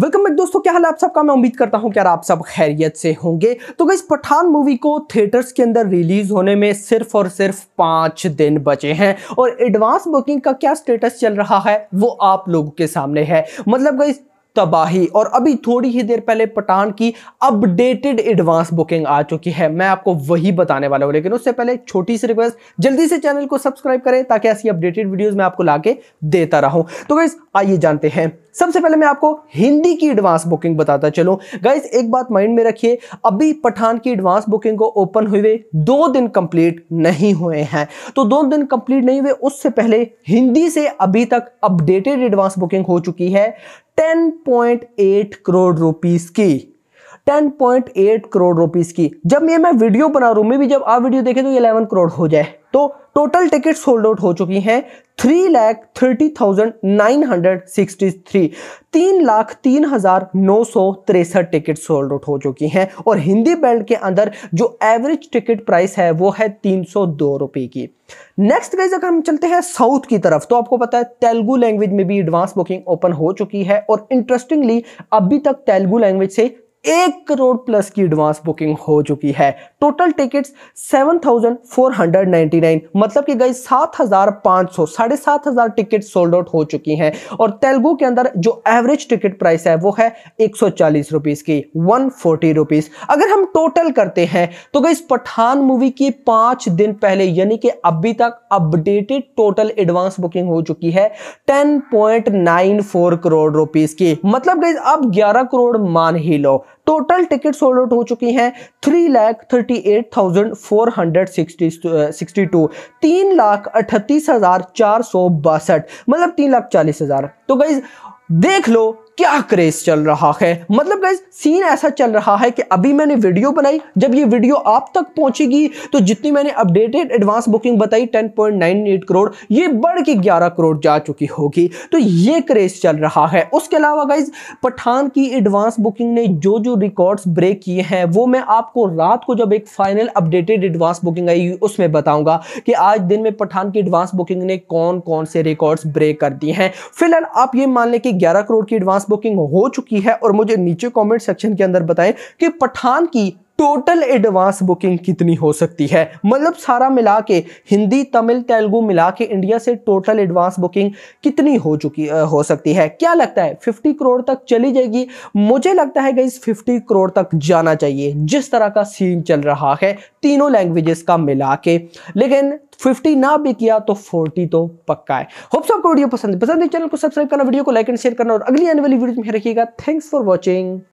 welcome back दोस्तों क्या हाल आप सबका मैं उम्मीद करता हूं कि आप सब खैरियत से होंगे तो गई पठान मूवी को थिएटर्स के अंदर रिलीज होने में सिर्फ और सिर्फ पांच दिन बचे हैं और एडवांस बुकिंग का क्या स्टेटस चल रहा है वो आप लोगों के सामने है मतलब गई तबाही और अभी थोड़ी ही देर पहले पठान की अपडेटेड एडवांस बुकिंग आ चुकी है मैं आपको वही बताने वाला हूँ लेकिन उससे पहले छोटी सी रिक्वेस्ट जल्दी से चैनल को सब्सक्राइब करें ताकि ऐसी अपडेटेड वीडियोस मैं आपको लाके देता रहूं तो गई आइए जानते हैं सबसे पहले मैं आपको हिंदी की एडवांस बुकिंग बताता चलूँ गाइज एक बात माइंड में रखिए अभी पठान की एडवांस बुकिंग को ओपन हुए दो दिन कंप्लीट नहीं हुए हैं तो दो दिन कंप्लीट नहीं हुए उससे पहले हिंदी से अभी तक अपडेटेड एडवांस बुकिंग हो चुकी है 10.8 करोड़ रुपीस की 10.8 करोड़ रुपीस की जब ये मैं वीडियो बना रहा हूं मैं भी जब आप वीडियो देखें तो ये 11 करोड़ हो जाए तो टोटल टिकट सोल्ड आउट हो चुकी हैं three lakh thirty thousand nine hundred sixty three तीन लाख तीन हज़ार नौ सौ तिरसठ टिकट सोल्ड आउट हो चुकी हैं और हिंदी बेल्ट के अंदर जो एवरेज टिकट प्राइस है वो है तीन सौ दो रुपए की नेक्स्ट गाइज अगर हम चलते हैं साउथ की तरफ तो आपको पता है तेलुगु लैंग्वेज में भी एडवांस बुकिंग ओपन हो चुकी है और इंटरेस्टिंगली अभी तक तेलुगु लैंग्वेज से एक करोड़ प्लस की एडवांस बुकिंग हो चुकी है टोटल टिकट्स 7,499 मतलब कि गई 7,500 साढ़े सात हजार टिकट सोल्ड आउट हो चुकी हैं और तेलुगु के अंदर जो एवरेज टिकट प्राइस है वो है एक सौ की वन फोर्टी अगर हम टोटल करते हैं तो गई पठान मूवी की पांच दिन पहले यानी कि अभी तक अपडेटेड टोटल एडवांस बुकिंग हो चुकी है 10.94 करोड़ रुपीस की मतलब गई अब 11 करोड़ मान ही लो टोटल टिकट सोल्ड आउट हो चुकी हैं three lakh thirty eight thousand four hundred sixty sixty two तीन लाख अठतीस हज़ार चार सौ बासठ मतलब तीन लाख चालीस हज़ार तो गई देख लो क्या क्रेज चल रहा है मतलब गाइज सीन ऐसा चल रहा है कि अभी मैंने वीडियो बनाई जब ये वीडियो आप तक पहुंचेगी तो जितनी मैंने अपडेटेड एडवांस बुकिंग बताई 10.98 करोड़ ये बढ़ के 11 करोड़ जा चुकी होगी तो ये क्रेज चल रहा है उसके अलावा गाइज पठान की एडवांस बुकिंग ने जो जो रिकॉर्ड्स ब्रेक किए हैं वो मैं आपको रात को जब एक फाइनल अपडेटेड एडवांस बुकिंग आई उसमें बताऊंगा कि आज दिन में पठान की एडवांस बुकिंग ने कौन कौन से रिकॉर्ड्स ब्रेक कर दिए हैं फिलहाल आप ये मान लें कि ग्यारह करोड़ की एडवांस बुकिंग हो चुकी है और मुझे नीचे कमेंट सेक्शन के अंदर बताएं कि पठान की टोटल एडवांस बुकिंग कितनी हो सकती है मतलब सारा मिला के हिंदी तमिल तेलुगु मिला के इंडिया से टोटल एडवांस बुकिंग कितनी हो चुकी हो सकती है क्या लगता है 50 करोड़ तक चली जाएगी मुझे लगता है गाइज 50 करोड़ तक जाना चाहिए जिस तरह का सीन चल रहा है तीनों लैंग्वेजेस का मिला के लेकिन 50 ना भी किया तो 40 तो पक्का है होप्स आपको वीडियो पसंद पसंद है चैनल को सब्सक्राइब करना वीडियो को लाइक एंड शेयर करना और अगली आने वाली वीडियो में रखिएगा थैंक्स फॉर वॉचिंग